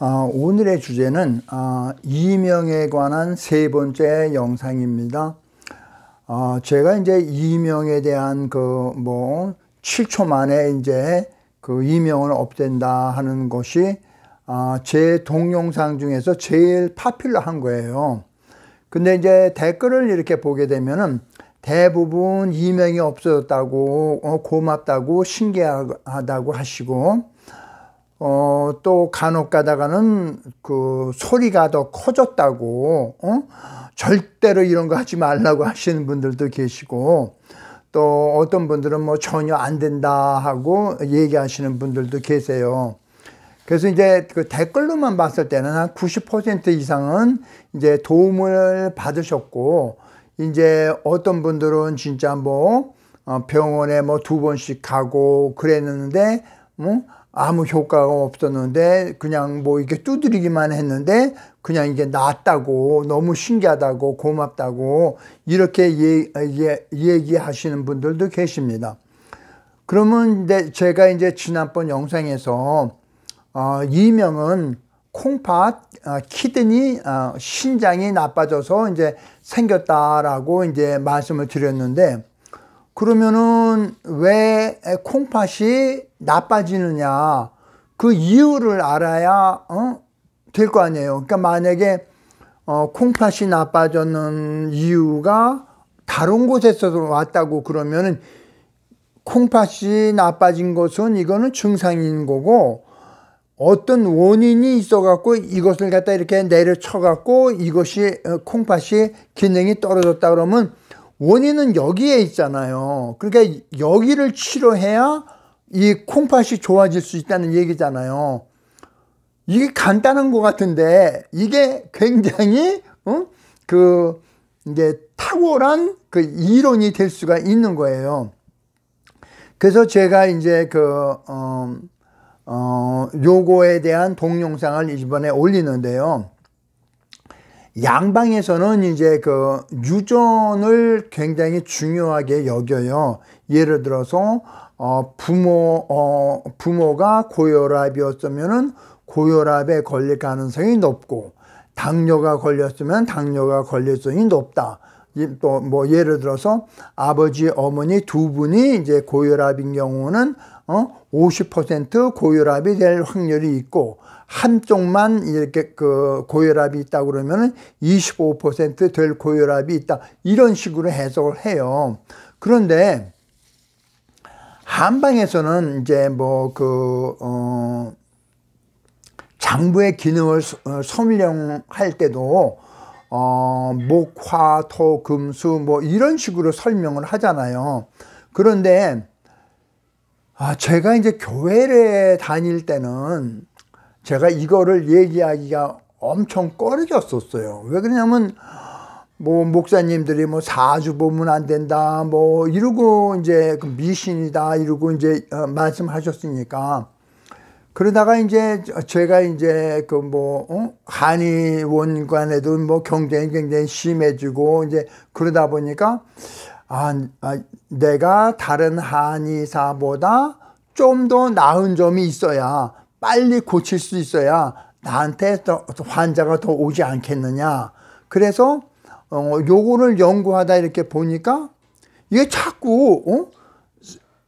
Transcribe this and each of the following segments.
아, 오늘의 주제는 아, 이명에 관한 세 번째 영상입니다. 아, 제가 이제 이명에 대한 그 뭐 7초 만에 이제 그 이명을 없앤다 하는 것이 아, 제 동영상 중에서 제일 파퓰러한 거예요. 근데 이제 댓글을 이렇게 보게 되면은 대부분 이명이 없어졌다고 어, 고맙다고 신기하다고 하시고 어, 또 간혹 가다가는 그 소리가 더 커졌다고, 어? 절대로 이런 거 하지 말라고 하시는 분들도 계시고, 또 어떤 분들은 뭐 전혀 안 된다 하고 얘기하시는 분들도 계세요. 그래서 이제 그 댓글로만 봤을 때는 한 90% 이상은 이제 도움을 받으셨고, 이제 어떤 분들은 진짜 뭐 어, 병원에 뭐 두 번씩 가고 그랬는데, 뭐, 아무 효과가 없었는데 그냥 뭐 이렇게 두드리기만 했는데 그냥 이게 낫다고 너무 신기하다고 고맙다고 이렇게 예, 예, 얘기하시는 분들도 계십니다. 그러면 제가 이제 지난번 영상에서 어, 이명은 콩팥, 어, 키드니, 어, 신장이 나빠져서 이제 생겼다라고 이제 말씀을 드렸는데 그러면은 왜 콩팥이 나빠지느냐 그 이유를 알아야 어? 될 거 아니에요. 그러니까 만약에 어, 콩팥이 나빠졌는 이유가 다른 곳에서 왔다고 그러면은 콩팥이 나빠진 것은 이거는 증상인 거고 어떤 원인이 있어 갖고 이것을 갖다 이렇게 내려쳐 갖고 이것이 어, 콩팥이 기능이 떨어졌다 그러면 원인은 여기에 있잖아요. 그러니까 여기를 치료해야 이 콩팥이 좋아질 수 있다는 얘기잖아요. 이게 간단한 것 같은데 이게 굉장히 어? 그 이제 탁월한 그 이론이 될 수가 있는 거예요. 그래서 제가 이제 그 어, 어, 요거에 대한 동영상을 이번에 올리는데요. 양방에서는 이제 그 유전을 굉장히 중요하게 여겨요. 예를 들어서 어, 부모, 어, 부모가 고혈압이었으면 고혈압에 걸릴 가능성이 높고, 당뇨가 걸렸으면 당뇨가 걸릴 수이 높다. 또 뭐 예를 들어서 아버지 어머니 두 분이 이제 고혈압인 경우는 어50% 고혈압이 될 확률이 있고 한쪽만 이렇게 그 고혈압이 있다 그러면은 25%될 고혈압이 있다 이런 식으로 해석을 해요. 그런데 한방에서는 이제 뭐그 어, 장부의 기능을 설령할 어, 때도 어, 목, 화, 토, 금, 수뭐 이런 식으로 설명을 하잖아요. 그런데 아, 제가 이제 교회를 다닐 때는 제가 이거를 얘기하기가 엄청 꺼려졌었어요. 왜 그러냐면 뭐 목사님들이 뭐 사주 보면 안 된다 뭐 이러고 이제 그 미신이다 이러고 이제 어 말씀하셨으니까 그러다가 이제 제가 이제 그뭐 어? 한의원 관에도뭐 경쟁이 굉장히 심해지고 이제 그러다 보니까 아, 아 내가 다른 한의사보다 좀 더 나은 점이 있어야 빨리 고칠 수 있어야 나한테 더 환자가 더 오지 않겠느냐 그래서 어, 요거를 연구하다 이렇게 보니까 이게 자꾸 어?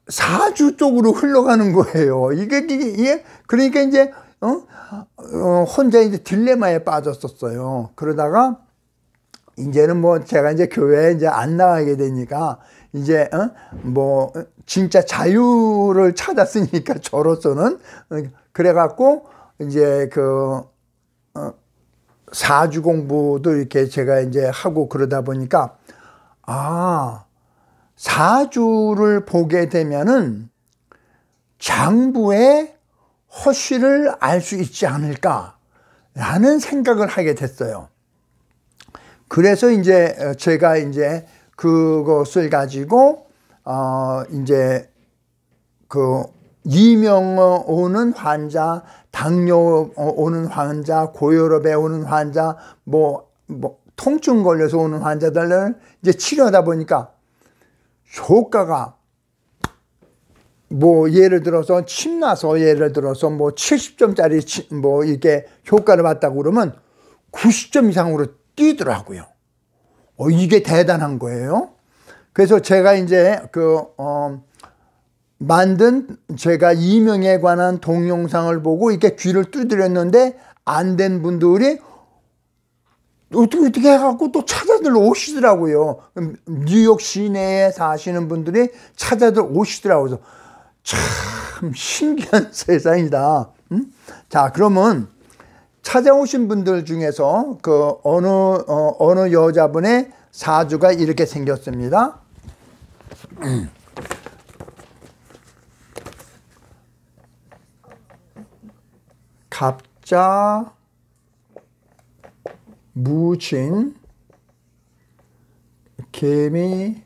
사주 쪽으로 흘러가는 거예요. 이게 이게 그러니까 이제 어? 어 혼자 이제 딜레마에 빠졌었어요. 그러다가 이제는 뭐 제가 이제 교회에 이제 안 나가게 되니까 이제 어? 뭐 어? 진짜 자유를 찾았으니까 저로서는 어? 그래갖고 이제 그 어, 사주 공부도 이렇게 제가 이제 하고 그러다 보니까 아 사주를 보게 되면은 장부의 허쉬를 알 수 있지 않을까라는 생각을 하게 됐어요. 그래서 이제 어, 제가 이제 그것을 가지고 어 이제 그 이명어 오는 환자, 당뇨 오는 환자, 고혈압에 오는 환자, 뭐, 뭐, 통증 걸려서 오는 환자들을 이제 치료하다 보니까 효과가 뭐 예를 들어서 침 나서 예를 들어서 뭐 70점짜리 뭐 이게 효과를 봤다고 그러면 90점 이상으로 뛰더라고요. 어, 이게 대단한 거예요. 그래서 제가 이제 그, 어, 만든 제가 이명에 관한 동영상을 보고 이렇게 귀를 두드렸는데 안 된 분들이 어떻게 어떻게 해갖고 또 찾아들 오시더라고요. 음, 뉴욕 시내에 사시는 분들이 찾아들 오시더라고요. 참 신기한 세상이다. 음? 자 그러면 찾아오신 분들 중에서 그 어느 어, 어느 여자분의 사주가 이렇게 생겼습니다. 갑자 무진 개미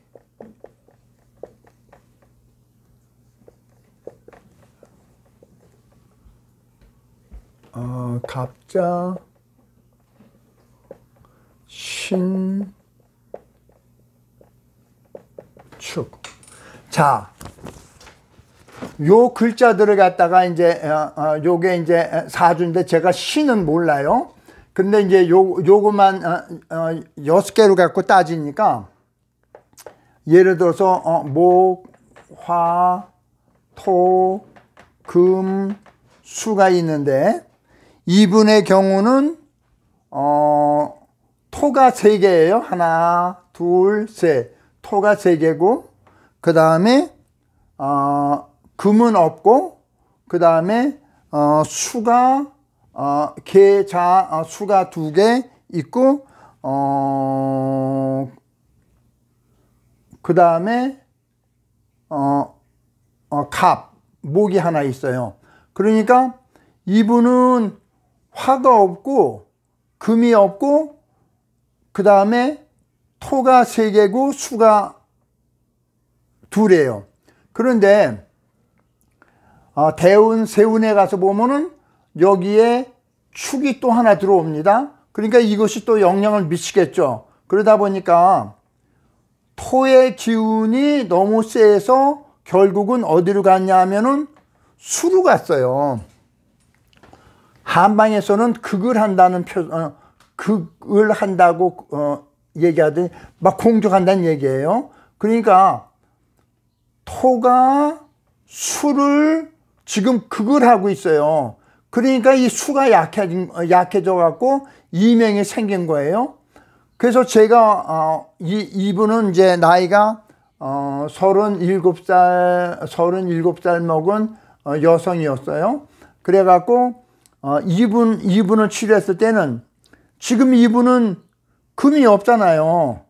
어, 갑자 신축 자요 글자들을 갖다가 이제 어, 어, 요게 이제 사주인데 제가 시는 몰라요. 근데 이제 요 요거만 어, 어, 여섯 개로 갖고 따지니까 예를 들어서 어, 목, 화, 토, 금, 수가 있는데 이분의 경우는 어 토가 세 개예요. 하나, 둘, 셋. 토가 세 개고 그 다음에 어 금은 없고 그 다음에 어, 수가 어, 계좌 어, 수가 두 개 있고 어, 그 다음에 어, 어, 갑 목이 하나 있어요. 그러니까 이분은 화가 없고 금이 없고 그 다음에 토가 세 개고 수가 둘이에요. 그런데 어, 대운 세운에 가서 보면은 여기에 축이 또 하나 들어옵니다. 그러니까 이것이 또 영향을 미치겠죠. 그러다 보니까 토의 기운이 너무 세서 결국은 어디로 갔냐 하면은 수로 갔어요. 한방에서는 극을 한다는 표, 어, 극을 한다고 어, 얘기하더니 막 공격한다는 얘기예요. 그러니까 토가 수를 지금 그걸 하고 있어요. 그러니까 이 수가 약해진, 약해져 갖고 이명이 생긴 거예요. 그래서 제가 어, 이 이분은 이제 나이가 어 37살 37살 먹은 어, 여성이었어요. 그래 갖고 어, 이분 이분을 치료했을 때는 지금 이분은 금이 없잖아요.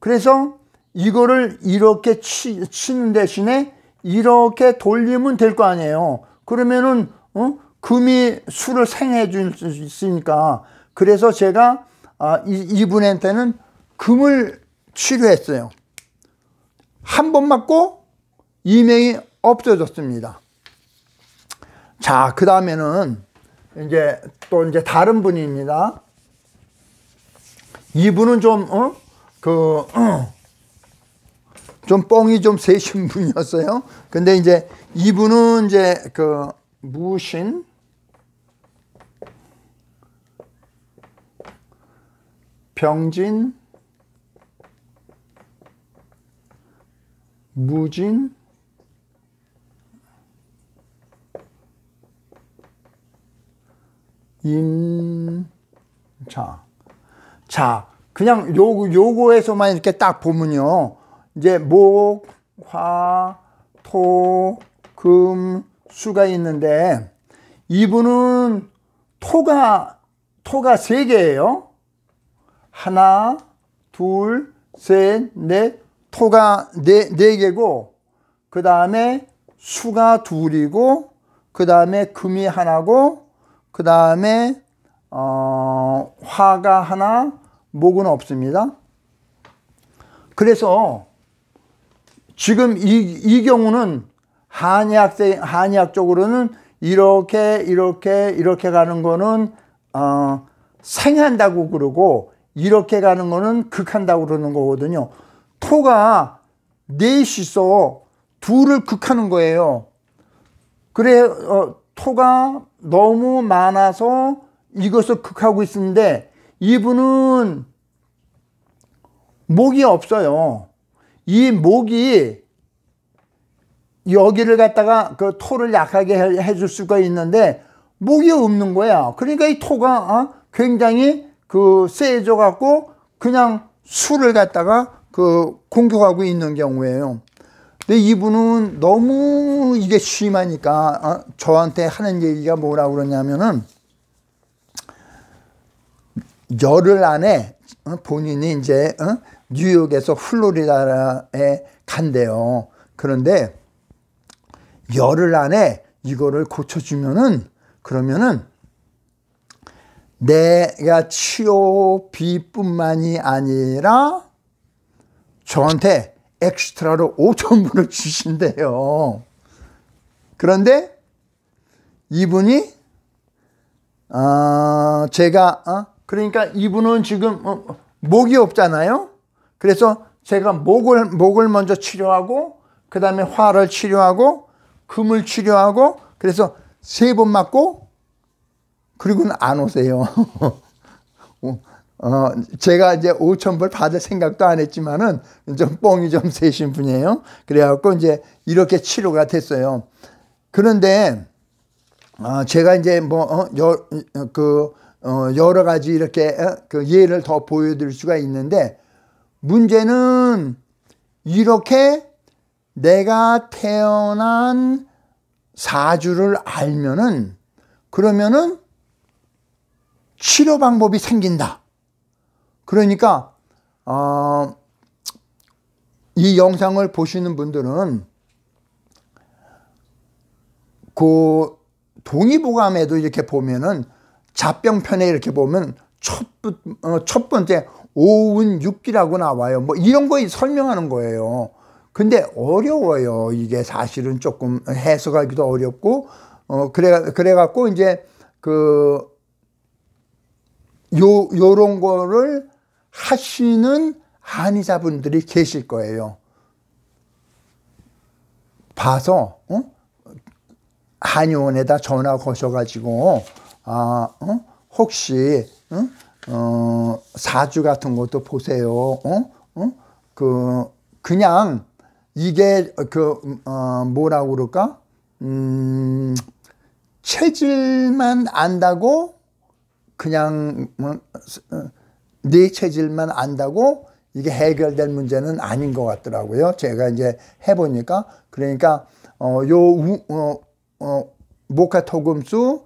그래서 이거를 이렇게 치, 치는 대신에 이렇게 돌리면 될 거 아니에요. 그러면은 어? 금이 수를 생해 줄 수 있으니까 그래서 제가 아, 이, 이분한테는 금을 치료했어요. 한 번 맞고 이명이 없어졌습니다. 자, 그 다음에는 이제 또 이제 다른 분입니다. 이분은 좀, 어? 그, 어. 좀 뻥이 좀 세신 분이었어요. 근데 이제 이분은 이제 그 무신 병진 무진 임자 자 그냥 요 요거에서만 이렇게 딱 보면요 이제 목, 화, 토, 금, 수가 있는데 이분은 토가 토가 세 개예요. 하나, 둘, 셋, 넷, 토가 네, 네 개고 그 다음에 수가 둘이고 그 다음에 금이 하나고 그 다음에 어, 화가 하나, 목은 없습니다. 그래서 지금 이, 이 경우는 한의학, 한의학 쪽으로는 이렇게, 이렇게, 이렇게 가는 거는, 어, 생한다고 그러고, 이렇게 가는 거는 극한다고 그러는 거거든요. 토가 넷이서 둘을 극하는 거예요. 그래, 어, 토가 너무 많아서 이것을 극하고 있는데, 이분은 목이 없어요. 이 목이 여기를 갖다가 그 토를 약하게 해줄 수가 있는데 목이 없는 거야. 그러니까 이 토가 어? 굉장히 그 세져 갖고 그냥 술을 갖다가 그 공격하고 있는 경우에요. 근데 이분은 너무 이게 심하니까 어? 저한테 하는 얘기가 뭐라 그러냐면은 열흘 안에 어? 본인이 이제 어? 뉴욕에서 플로리다에 간대요. 그런데 열흘 안에 이거를 고쳐주면은 그러면은 내가 치료비뿐만이 아니라 저한테 엑스트라로 5천 불을 주신대요. 그런데 이분이 어, 제가 어? 그러니까 이분은 지금 어, 목이 없잖아요. 그래서 제가 목을 목을 먼저 치료하고 그다음에 화를 치료하고 금을 치료하고 그래서 세 번 맞고 그리고는 안 오세요. 어, 어, 제가 이제 5천불 받을 생각도 안 했지만은 좀 뻥이 좀 세신 분이에요. 그래갖고 이제 이렇게 치료가 됐어요. 그런데, 어, 제가 이제 뭐, 어, 그, 어, 여러 가지 이렇게 어, 그 예를 더 보여드릴 수가 있는데 문제는 이렇게 내가 태어난 사주를 알면은 그러면은 치료 방법이 생긴다. 그러니까 어, 이 영상을 보시는 분들은 그 동의보감에도 이렇게 보면은 잡병편에 이렇게 보면 첫, 어, 첫 번째 오운 육기라고 나와요. 뭐 이런 거 설명하는 거예요. 근데 어려워요. 이게 사실은 조금 해석하기도 어렵고 어 그래 그래 갖고 이제 그 요 요런 거를 하시는 한의사분들이 계실 거예요. 봐서 어? 한의원에다 전화 거셔 가지고 아, 어? 혹시 어? 어, 사주 같은 것도 보세요. 어? 어? 그 그냥 이게 그 어, 뭐라고 그럴까? 음, 체질만 안다고 그냥 어, 어, 네 체질만 안다고 이게 해결될 문제는 아닌 것 같더라고요. 제가 이제 해보니까 그러니까 어, 요 어, 어, 모카토금수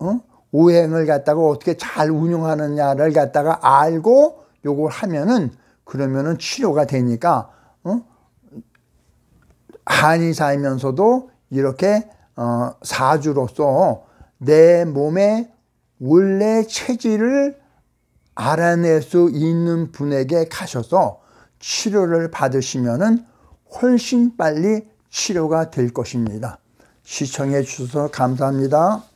어? 오행을 갖다가 어떻게 잘 운용하느냐를 갖다가 알고 요걸 하면은 그러면은 치료가 되니까 어? 한이 면서도 이렇게 어, 사주로서 내 몸의 원래 체질을 알아낼 수 있는 분에게 가셔서 치료를 받으시면은 훨씬 빨리 치료가 될 것입니다. 시청해 주셔서 감사합니다.